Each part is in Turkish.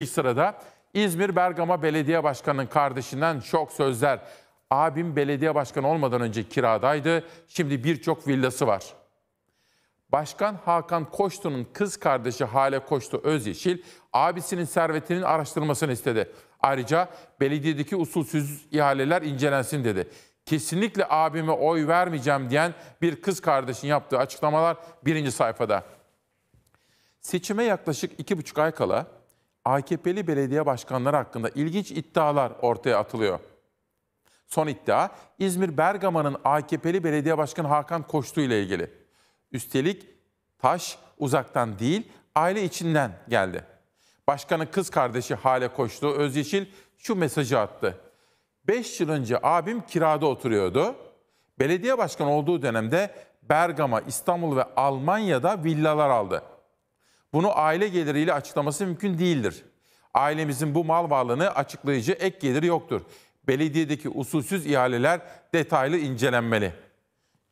İlk sırada İzmir Bergama Belediye Başkanı'nın kardeşinden şok sözler. Abim belediye başkanı olmadan önce kiradaydı. Şimdi birçok villası var. Başkan Hakan Koçtu'nun kız kardeşi Hale Koçtu Özyeşil, abisinin servetinin araştırılmasını istedi. Ayrıca belediyedeki usulsüz ihaleler incelensin dedi. Kesinlikle abime oy vermeyeceğim diyen bir kız kardeşin yaptığı açıklamalar birinci sayfada. Seçime yaklaşık iki buçuk ay kala AKP'li belediye başkanları hakkında ilginç iddialar ortaya atılıyor. Son iddia İzmir Bergama'nın AKP'li belediye başkanı Hakan Koçtu ile ilgili. Üstelik taş uzaktan değil aile içinden geldi. Başkanın kız kardeşi Hale Koçtu Özyeşil şu mesajı attı. 5 yıl önce abim kirada oturuyordu. Belediye başkanı olduğu dönemde Bergama, İstanbul ve Almanya'da villalar aldı.'' Bunu aile geliriyle açıklaması mümkün değildir. Ailemizin bu mal varlığını açıklayıcı ek gelir yoktur. Belediyedeki usulsüz ihaleler detaylı incelenmeli.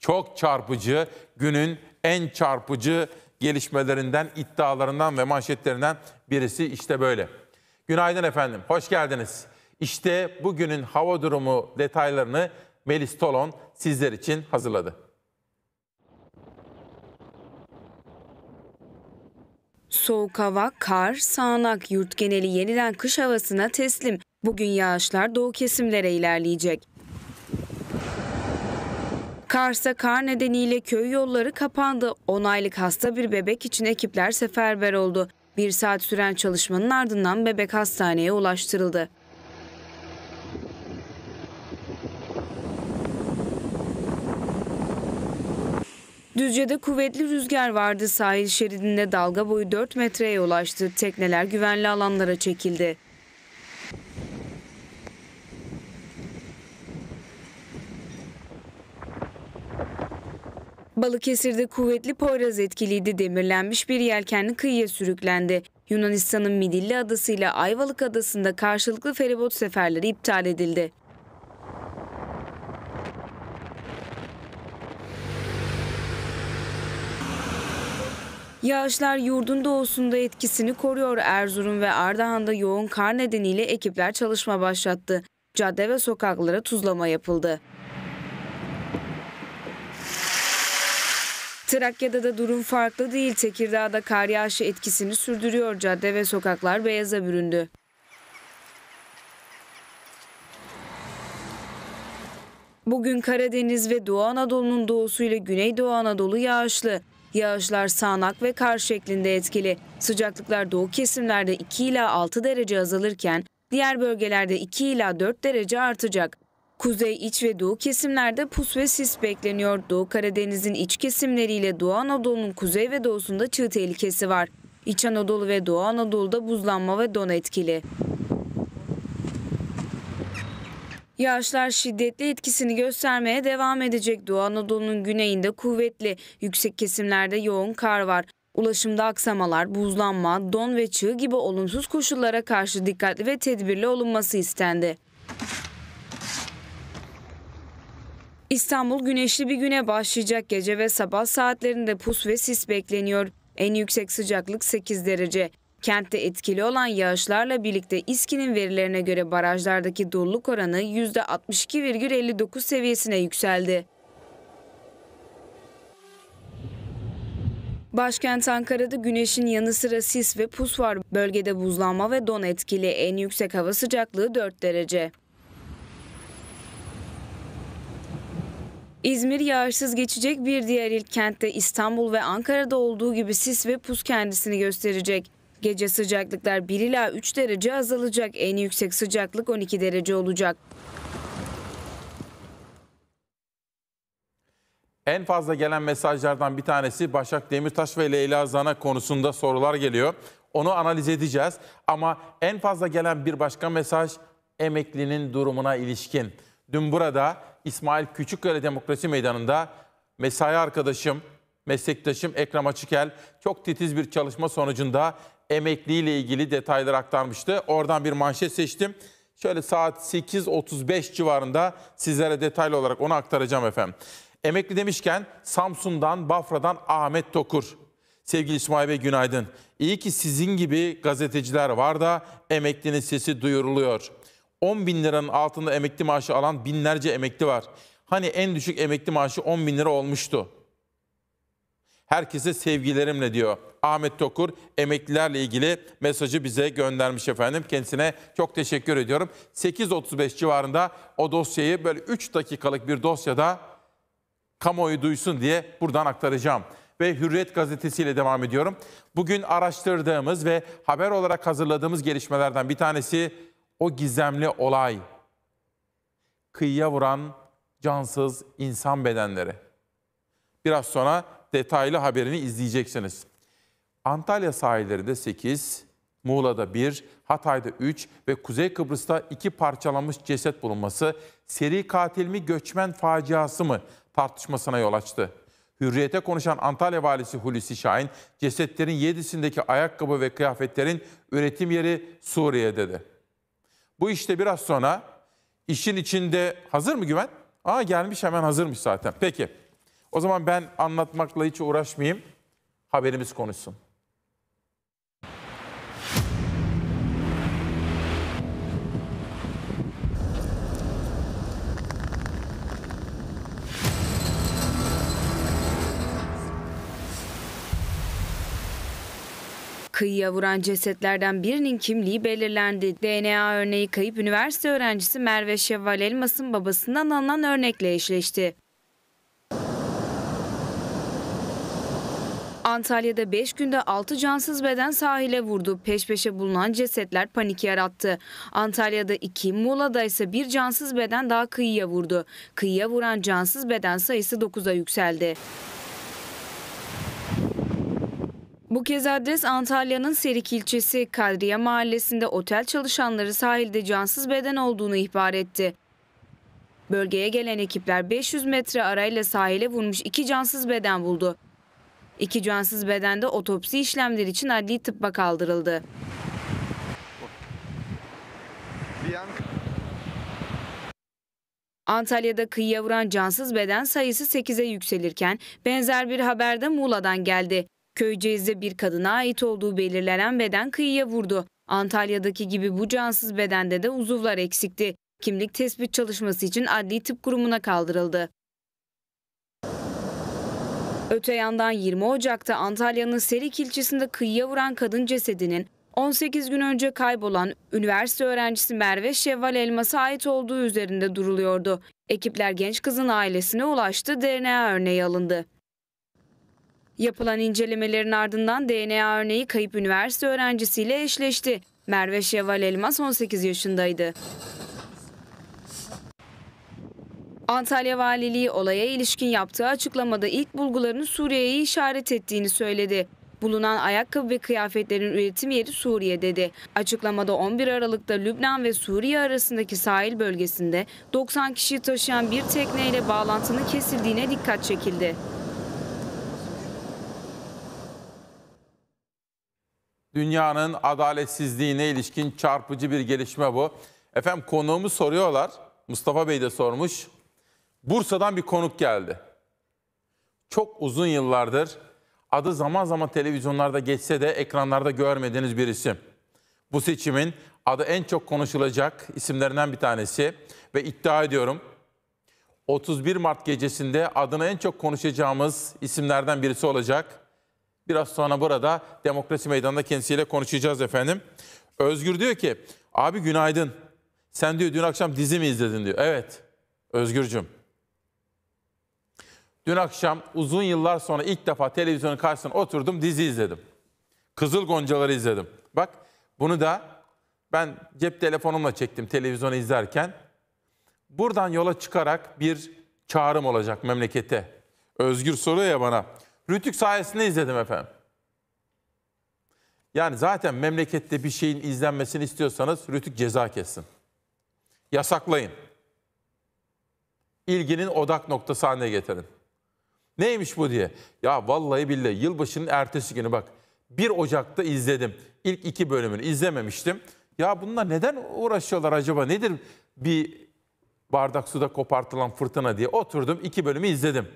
Çok çarpıcı, günün en çarpıcı gelişmelerinden, iddialarından ve manşetlerinden birisi işte böyle. Günaydın efendim, hoş geldiniz. İşte bugünün hava durumu detaylarını Melis Tolon sizler için hazırladı. Soğuk hava, kar, sağanak yurt geneli yeniden kış havasına teslim. Bugün yağışlar doğu kesimlere ilerleyecek. Kars'a kar nedeniyle köy yolları kapandı. 10 aylık hasta bir bebek için ekipler seferber oldu. Bir saat süren çalışmanın ardından bebek hastaneye ulaştırıldı. Düzce'de kuvvetli rüzgar vardı. Sahil şeridinde dalga boyu 4 metreye ulaştı. Tekneler güvenli alanlara çekildi. Balıkesir'de kuvvetli Poyraz etkiliydi. Demirlenmiş bir yelkenli kıyıya sürüklendi. Yunanistan'ın Midilli Adası ile Ayvalık Adası'nda karşılıklı feribot seferleri iptal edildi. Yağışlar yurdun doğusunda etkisini koruyor. Erzurum ve Ardahan'da yoğun kar nedeniyle ekipler çalışma başlattı. Cadde ve sokaklara tuzlama yapıldı. Trakya'da da durum farklı değil. Tekirdağ'da kar yağışı etkisini sürdürüyor. Cadde ve sokaklar beyaza büründü. Bugün Karadeniz ve Doğu Anadolu'nun doğusu ile Güneydoğu Anadolu yağışlı. Yağışlar sağanak ve kar şeklinde etkili. Sıcaklıklar doğu kesimlerde 2 ila 6 derece azalırken diğer bölgelerde 2 ila 4 derece artacak. Kuzey, iç ve doğu kesimlerde pus ve sis bekleniyor. Doğu Karadeniz'in iç kesimleriyle Doğu Anadolu'nun kuzey ve doğusunda çığ tehlikesi var. İç Anadolu ve Doğu Anadolu'da buzlanma ve don etkili. Yağışlar şiddetli etkisini göstermeye devam edecek. Doğu Anadolu'nun güneyinde kuvvetli, yüksek kesimlerde yoğun kar var. Ulaşımda aksamalar, buzlanma, don ve çığ gibi olumsuz koşullara karşı dikkatli ve tedbirli olunması istendi. İstanbul güneşli bir güne başlayacak gece ve sabah saatlerinde pus ve sis bekleniyor. En yüksek sıcaklık 8 derece. Kentte etkili olan yağışlarla birlikte İSKİ'nin verilerine göre barajlardaki doluluk oranı %62,59 seviyesine yükseldi. Başkent Ankara'da güneşin yanı sıra sis ve pus var. Bölgede buzlanma ve don etkili. En yüksek hava sıcaklığı 4 derece. İzmir yağışsız geçecek bir diğer ilk kentte İstanbul ve Ankara'da olduğu gibi sis ve pus kendisini gösterecek. Gece sıcaklıklar 1 ila 3 derece azalacak. En yüksek sıcaklık 12 derece olacak. En fazla gelen mesajlardan bir tanesi Başak Demirtaş ve Leyla Zana konusunda sorular geliyor. Onu analiz edeceğiz ama en fazla gelen bir başka mesaj emeklinin durumuna ilişkin. Dün burada İsmail Küçükkale Demokrasi Meydanı'nda mesai arkadaşım, meslektaşım Ekrem Açıkel çok titiz bir çalışma sonucunda emekliyle ilgili detayları aktarmıştı. Oradan bir manşet seçtim. Şöyle saat 8.35 civarında sizlere detaylı olarak onu aktaracağım efendim. Emekli demişken Samsun'dan, Bafra'dan Ahmet Tokur. Sevgili İsmail Bey günaydın. İyi ki sizin gibi gazeteciler var da emeklinin sesi duyuruluyor. 10 bin liranın altında emekli maaşı alan binlerce emekli var. Hani en düşük emekli maaşı 10 bin lira olmuştu. Herkese sevgilerimle diyor. Ahmet Tokur emeklilerle ilgili mesajı bize göndermiş efendim. Kendisine çok teşekkür ediyorum. 8.35 civarında o dosyayı böyle 3 dakikalık bir dosyada kamuoyu duysun diye buradan aktaracağım. Ve Hürriyet ile devam ediyorum. Bugün araştırdığımız ve haber olarak hazırladığımız gelişmelerden bir tanesi o gizemli olay. Kıyıya vuran cansız insan bedenleri. Biraz sonra detaylı haberini izleyeceksiniz. Antalya sahillerinde 8, Muğla'da 1, Hatay'da 3 ve Kuzey Kıbrıs'ta 2 parçalanmış ceset bulunması seri katil mi göçmen faciası mı tartışmasına yol açtı. Hürriyete konuşan Antalya valisi Hulusi Şahin, cesetlerin 7'sindeki ayakkabı ve kıyafetlerin üretim yeri Suriye dedi. Bu işte biraz sonra işin içinde hazır mı güven? Aa gelmiş hemen hazırmış zaten. Peki. O zaman ben anlatmakla hiç uğraşmayayım. Haberimiz konuşsun. Kıyıya vuran cesetlerden birinin kimliği belirlendi. DNA örneği kayıp üniversite öğrencisi Merve Şevval Elmas'ın babasından alınan örnekle eşleşti. Antalya'da 5 günde 6 cansız beden sahile vurdu. Peş peşe bulunan cesetler panik yarattı. Antalya'da 2, Muğla'da ise 1 cansız beden daha kıyıya vurdu. Kıyıya vuran cansız beden sayısı 9'a yükseldi. Bu kez adres Antalya'nın Serik ilçesi Kadriye mahallesinde otel çalışanları sahilde cansız beden olduğunu ihbar etti. Bölgeye gelen ekipler 500 metre arayla sahile vurmuş iki cansız beden buldu. İki cansız bedende otopsi işlemleri için adli tıbba kaldırıldı. Antalya'da kıyıya vuran cansız beden sayısı 8'e yükselirken benzer bir haber de Muğla'dan geldi. Köyceğiz'de bir kadına ait olduğu belirlenen beden kıyıya vurdu. Antalya'daki gibi bu cansız bedende de uzuvlar eksikti. Kimlik tespit çalışması için adli tıp kurumuna kaldırıldı. Öte yandan 20 Ocak'ta Antalya'nın Serik ilçesinde kıyıya vuran kadın cesedinin 18 gün önce kaybolan üniversite öğrencisi Merve Şevval Elmas'a ait olduğu üzerinde duruluyordu. Ekipler genç kızın ailesine ulaştı, DNA örneği alındı. Yapılan incelemelerin ardından DNA örneği kayıp üniversite öğrencisiyle eşleşti. Merve Şevval Elmas 18 yaşındaydı. Antalya Valiliği olaya ilişkin yaptığı açıklamada ilk bulguların Suriye'yi işaret ettiğini söyledi. Bulunan ayakkabı ve kıyafetlerin üretim yeri Suriye dedi. Açıklamada 11 Aralık'ta Lübnan ve Suriye arasındaki sahil bölgesinde 90 kişiyi taşıyan bir tekneyle bağlantının kesildiğine dikkat çekildi. Dünyanın adaletsizliğine ilişkin çarpıcı bir gelişme bu. Efendim konuğumu soruyorlar. Mustafa Bey de sormuş. Bursa'dan bir konuk geldi. Çok uzun yıllardır adı zaman zaman televizyonlarda geçse de ekranlarda görmediğiniz bir isim. Bu seçimin adı en çok konuşulacak isimlerinden bir tanesi ve iddia ediyorum 31 Mart gecesinde adını en çok konuşacağımız isimlerden birisi olacak. Biraz sonra burada demokrasi meydanında kendisiyle konuşacağız efendim. Özgür diyor ki abi günaydın. Sen diyor dün akşam dizi mi izledin diyor. Evet Özgürcüm Dün akşam uzun yıllar sonra ilk defa televizyonun karşısına oturdum dizi izledim. Kızıl Goncaları izledim. Bak bunu da ben cep telefonumla çektim televizyonu izlerken. Buradan yola çıkarak bir çağrım olacak memlekete. Özgür soruyor ya bana. Rütük sayesinde izledim efendim. Yani zaten memlekette bir şeyin izlenmesini istiyorsanız Rütük ceza kessin. Yasaklayın. İlginin odak noktası haline getirin. Neymiş bu diye. Ya vallahi billahi yılbaşının ertesi günü bak 1 Ocak'ta izledim. İlk iki bölümünü izlememiştim. Ya bunlar neden uğraşıyorlar acaba? Nedir bir bardak suda kopartılan fırtına diye oturdum iki bölümü izledim.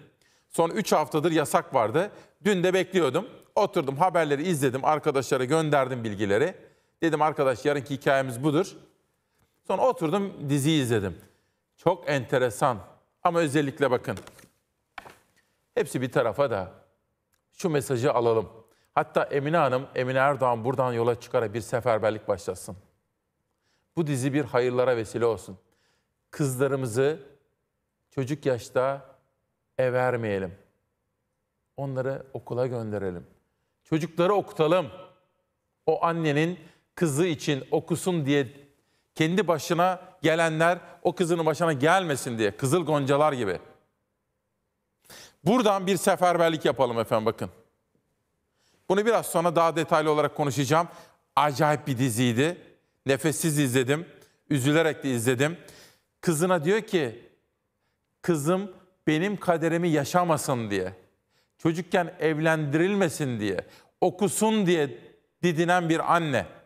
Son 3 haftadır yasak vardı. Dün de bekliyordum. Oturdum haberleri izledim. Arkadaşlara gönderdim bilgileri. Dedim arkadaş yarınki hikayemiz budur. Sonra oturdum diziyi izledim. Çok enteresan ama özellikle bakın Hepsi bir tarafa da şu mesajı alalım. Hatta Emine Hanım, Emine Erdoğan buradan yola çıkarak bir seferberlik başlasın. Bu dizi bir hayırlara vesile olsun. Kızlarımızı çocuk yaşta ev vermeyelim. Onları okula gönderelim. Çocukları okutalım. O annenin kızı için okusun diye kendi başına gelenler o kızının başına gelmesin diye. Kızıl goncalar gibi. Buradan bir seferberlik yapalım efendim bakın. Bunu biraz sonra daha detaylı olarak konuşacağım. Acayip bir diziydi. Nefessiz izledim. Üzülerek de izledim. Kızına diyor ki, kızım benim kaderimi yaşamasın diye. Çocukken evlendirilmesin diye. Okusun diye didinen bir anne.